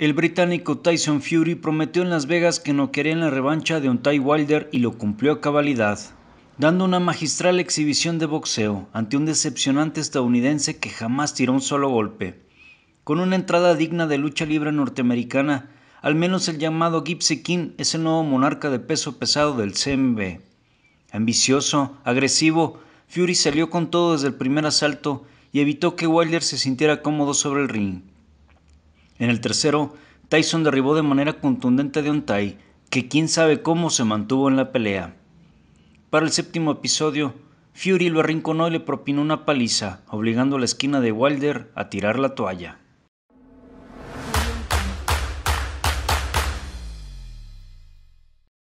El británico Tyson Fury prometió en Las Vegas que no quería la revancha de un Ty Wilder y lo cumplió a cabalidad, dando una magistral exhibición de boxeo ante un decepcionante estadounidense que jamás tiró un solo golpe. Con una entrada digna de lucha libre norteamericana, al menos el llamado Gypsy King es el nuevo monarca de peso pesado del CMB. Ambicioso, agresivo, Fury salió con todo desde el primer asalto y evitó que Wilder se sintiera cómodo sobre el ring. En el tercero, Tyson derribó de manera contundente de tie que quién sabe cómo se mantuvo en la pelea. Para el séptimo episodio, Fury lo arrinconó y le propinó una paliza, obligando a la esquina de Wilder a tirar la toalla.